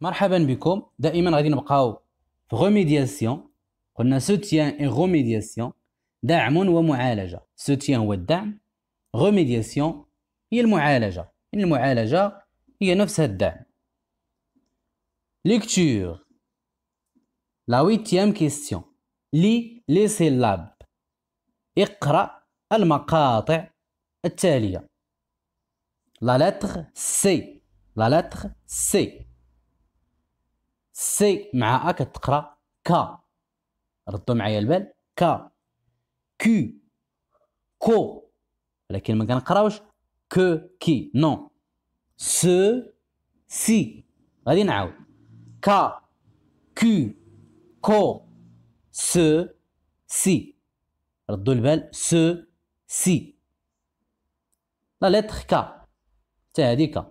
مرحبا بكم دائما غادي نبقاو في غوميدياسيون قلنا سوتيان اي غوميدياسيون دعم ومعالجه سوتيان هو الدعم غوميدياسيون هي المعالجه المعالجه هي نفسها الدعم ليكتور لا ويتيام كيستيون لي لي سيلاب اقرا المقاطع التاليه لا لتر سي لا لتر سي سي مع ا كتقرا كا ردوا معايا البال كا كي كو ولكن ما كنقراوش كو كي نو س سي غادي نعاود كا كي كو س سي ردوا البال س سي لا لتر كا تا هذيك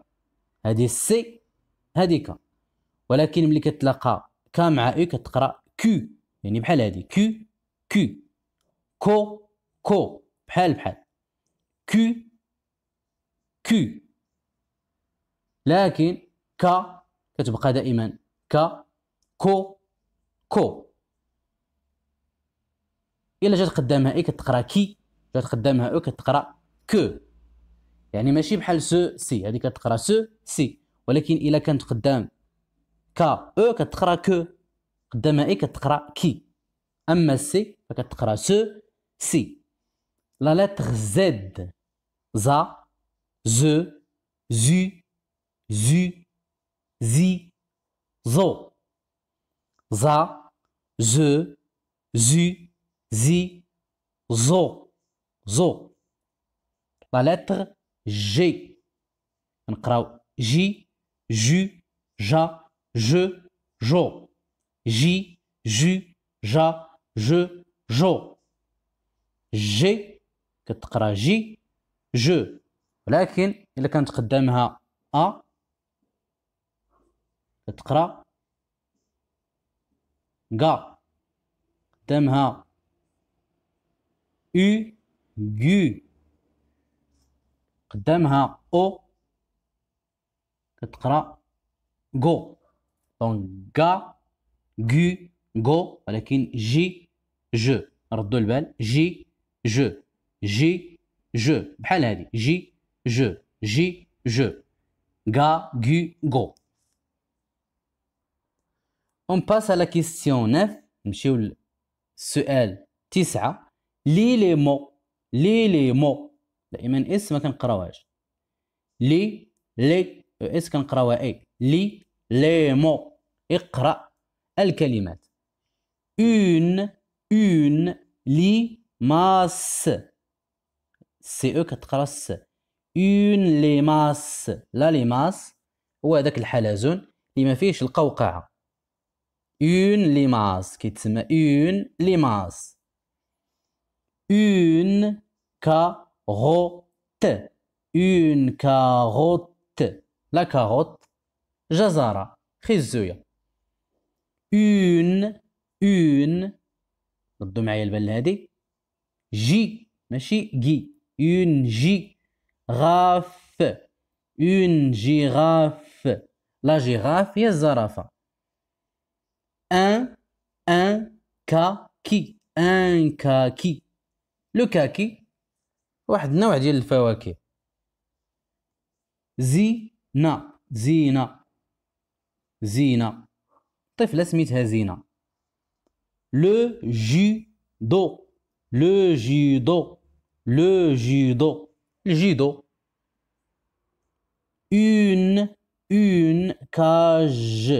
هذه سي هذيك ولكن ملي كتلاقى كا مع او كتقرا كو يعني بحال هادي كو كو كو كو بحال بحال كو كو لكن كا كتبقى دائما كا كو كو الا جات قدامها اي كتقرا كي جات قدامها او كتقرا كو يعني ماشي بحال سو سي هذه كتقرا سو سي ولكن الا كانت قدام ك او كتقرا كو قدام اي كتقرا كي اما سي فكتقرا سو سي لا لتر زد زا زو زو زو زي زو زا زو زو زي زو زو لا لتر جي نقراو جي جو جا je, jo. J, ju, ja, je, جو جي كتقرا جي جو ولكن الا كانت قدامها ا كتقرا غا قدامها يو جو قدامها او كتقرا غو دونك كا غو غو ولكن جي جو ردوا البال جي جو جي جو بحال هذه جي جو جي جو غا غو غو اون باس على كيستيون 9 نمشيو للسؤال 9 لي لي مو لي لي مو دائما اس ما كنقراوهاش لي لي اس كنقراوها اي لي ليمو اقرأ الكلمات اون لي ماس سي او كتقرا س اون ماس لا ماس هو هذاك الحلزون اللي ما فيهش القوقعه اون ماس كيتسمى اون ماس اون كاروت اون كاروت لا كاروت جزارة خزوية اون اون ردوا معايا البال هادي جي ماشي جي اون جي غاف اون جيغاف لا غاف هي الزرافة ان ان كاكي ان كاكي لو كاكي واحد النوع ديال الفواكه زينا زينة زينة طفلة سميتها زينة لو جي دو لو جي دو لو جي الجي دو اون اون كاج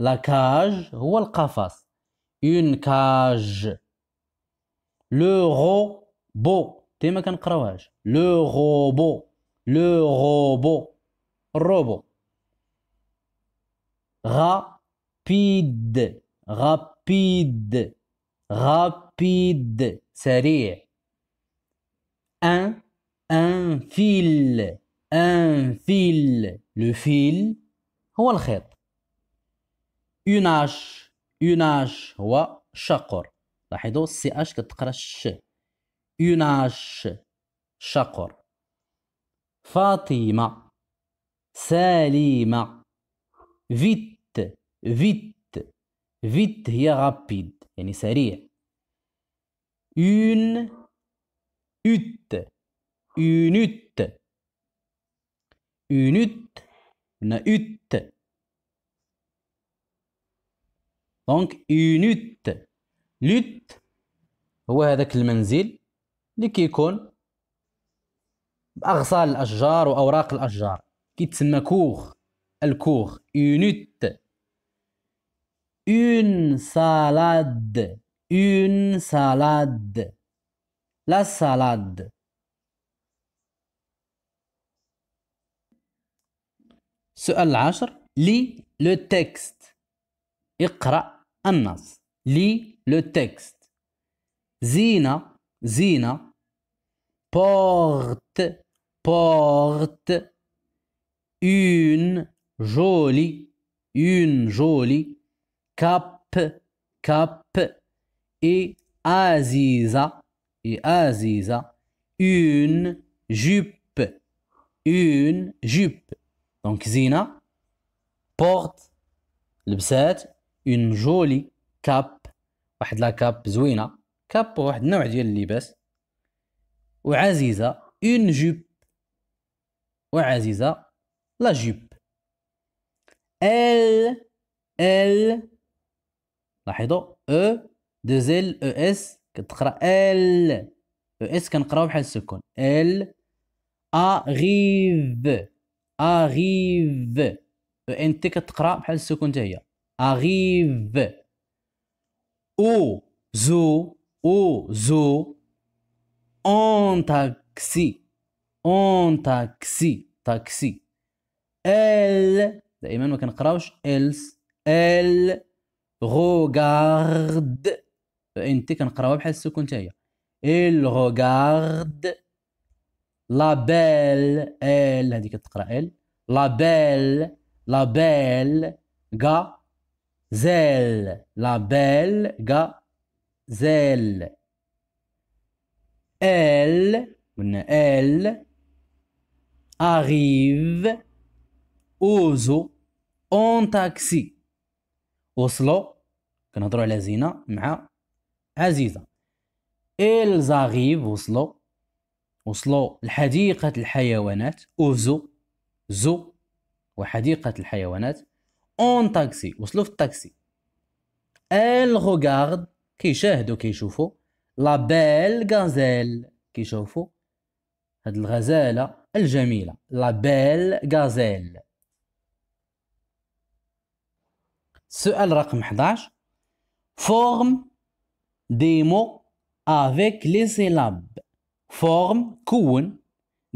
لا كاج هو القفص اون كاج لو بو تيما كنقراوهاش لو بو لو بو الروبو غابيد غابيد غابيد سريع ان ان فيل ان فيل لو فيل هو الخيط يناش يناش هو شقر لاحظوا السي اش كتقرا الش يناش شقر فاطمه سليمه فيت فيت فيت هي غابيد يعني سريع اون اوت اونوت اونوت هنا اوت دونك اونوت لوت هو هذاك المنزل اللي كيكون باغصان الاشجار واوراق الاشجار كيتسمى كوخ الكوخ اونوت Une salade, une salade. La salade. Suèl Asher, Lis le texte. Écras annas Lis le texte. Zina, Zina. Porte, Porte. Une jolie, une jolie. كاب كاب اي ازيزا اي ازيزا اون جوب اون جوب دونك زينه بورت لبسات اون جولي كاب واحد لا كاب زوينه كاب واحد النوع ديال اللباس وعزيزة اون جوب وعزيزة لا جوب ال ال لاحظوا او دوز ال او اس كتقرا ال او اس كنقراو بحال السكون ال اغيف اغيف او ان تي كتقرا بحال السكون حتى هي اغيف او زو او زو اون تاكسي اون تاكسي تاكسي ال دائما ما كنقراوش الس ال روغارد انت كنقراوها بحال السكون هي ال روغارد لا بيل ال هذه كتقرا ال لا بيل لا بيل غا زيل لا بيل غا زيل ال قلنا ال اغيف اوزو اون تاكسي وصلوا كنهضروا على زينه مع عزيزه الزاغيب وصلوا وصلوا لحديقه الحيوانات اوزو زو وحديقه الحيوانات اون تاكسي وصلوا في التاكسي الغوغارد كيشاهدوا كيشوفوا لا بيل غازيل كيشوفوا هاد الغزاله الجميله لا بيل غازيل السؤال رقم 11 Forme des mots avec les syllabes. Forme كون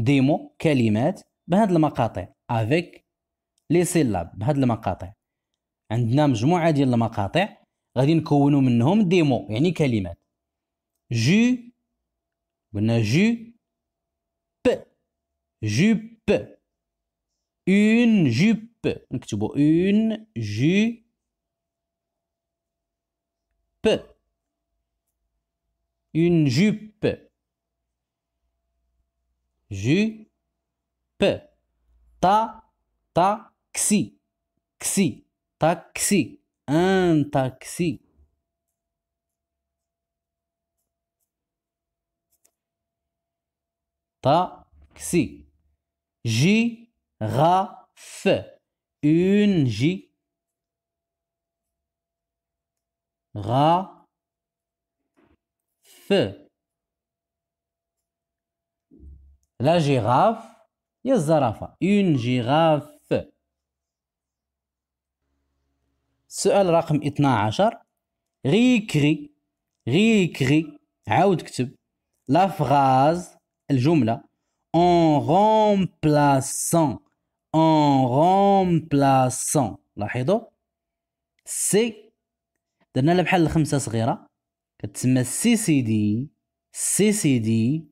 des mots كلمات بهاد المقاطع avec les syllabes بهاد المقاطع عندنا مجموعة ديال المقاطع غادي نكونوا منهم ديمو يعني كلمات جو قلنا جو ب جو ب اون جوب نكتبوا اون جو Une jupe. Jupe. Ta, taxi. Taxi. Un taxi. Taxi. Girafe. Une girafe. غا ف لا جيغاف هي الزرافة اون جيغاف السؤال رقم 12 غيكري غيكري عاود كتب لا فراز الجملة en remplaçant en remplaçant لاحظوا سي درنا لها بحال الخمسه صغيره كتسمى سي سي دي سي سي دي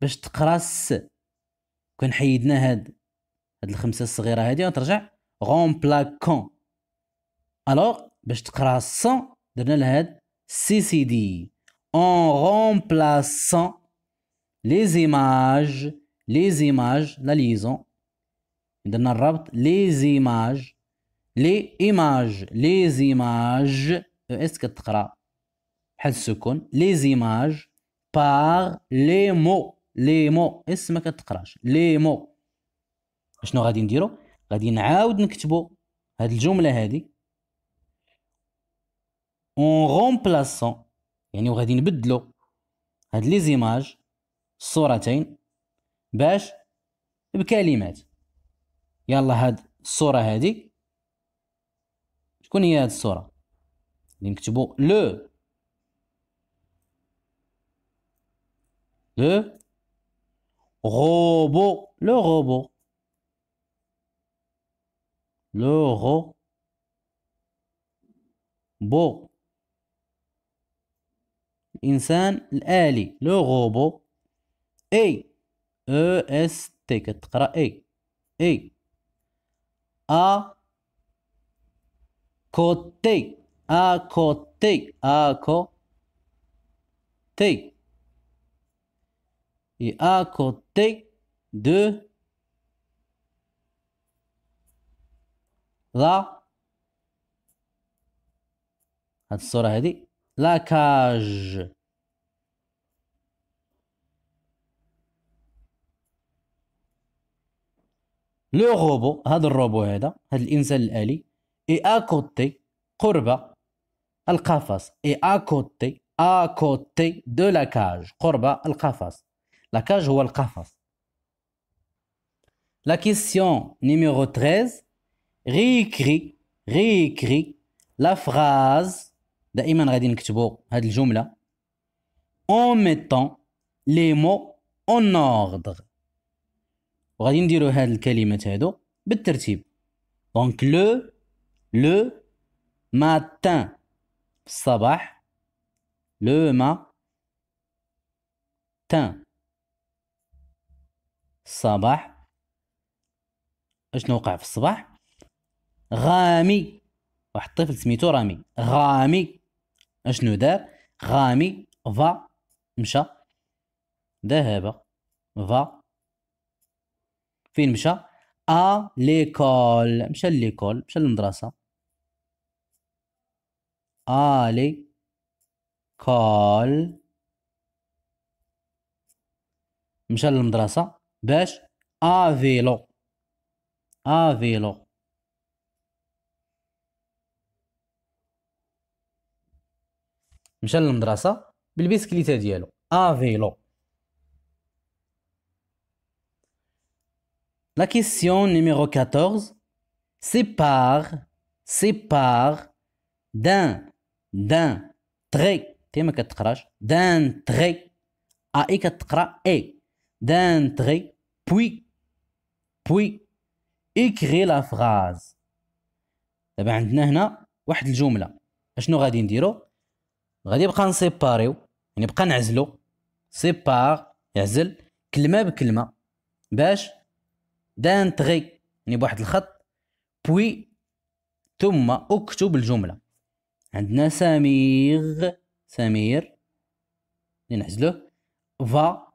باش تقرا الس كون حيدنا هاد هاد الخمسه الصغيره هادي وترجع غون بلاكون الوغ باش تقرا الس درنا لها هاد سي سي دي اون رومبلاسون لي زيماج لي زيماج لا ليزون درنا الربط لي زيماج لي ايماج لي زيماج اس إيه، كتقرا بحال السكون لي زيماج بار لي مو لي مو اس ما كتقراش لي مو شنو غادي نديرو غادي نعاود نكتبو هاد الجمله هادي اون رومبلاسون يعني وغادي نبدلو هاد لي زيماج صورتين باش بكلمات يلا هاد الصوره هادي شكون هي هاد الصوره اللي نكتبو لو لو روبو لو روبو لو رو بو الانسان الالي لو روبو اي او اس تي كتقرا اي اي ا كوتي à côté, à côté. Et à côté de لا هاد الصورة هادي لا كاج لو روبو هاد الروبو هذا هاد الانسان الالي اي اكوتي قرب القفص اي اكوتي اكوتي دو لا كاج قرب القفص لا كاج هو القفص لا كيسيون نيميرو 13 ريكري ريكري لا فراز دائما غادي نكتبو هاد الجمله اون ميتون لي مو اون اوردر وغادي نديرو هاد الكلمات هادو بالترتيب دونك لو le matin الصباح le matin الصباح اشنو وقع في الصباح غامي واحد الطفل سميتو رامي غامي اشنو دار غامي فا مشى ذهب فا فين مشى ا ليكول مشى ليكول مشى للمدرسه آلي كول مشى للمدرسة باش افيلو افيلو مشى للمدرسة بالبيسكليتة ديالو افيلو La question numéro 14 sépare, sépare d'un دان تغي تي ما كتقراش دان تغي ا اي كتقرا اي دان تغي بوي بوي اكري لا فراز دابا عندنا هنا واحد الجمله اشنو غادي نديرو غادي نبقى نسيباريو يعني نبقى نعزلو سيبار يعزل كلمه بكلمه باش دان تغي يعني بواحد الخط بوي ثم اكتب الجمله عندنا سميغ سمير نعزله فا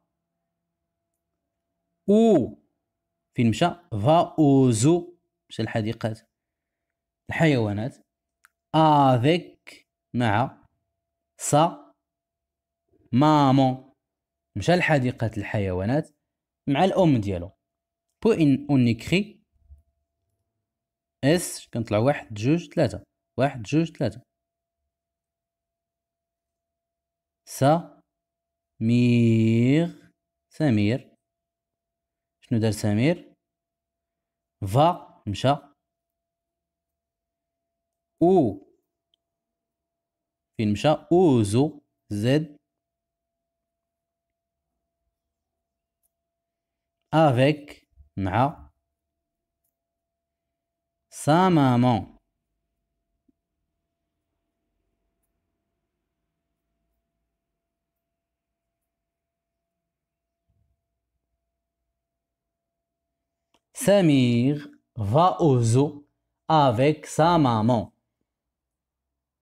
او فين مشى فا اوزو مشى الحديقات الحيوانات افيك مع سا مامون مشى لحديقة الحيوانات مع الأم ديالو بو إن أون إس كنطلع واحد جوج تلاتة واحد جوج تلاتة سمير سمير شنو دار سمير فا مشى او فين مشى اوزو زد افيك مع سا مامون Samir va au zoo avec sa maman.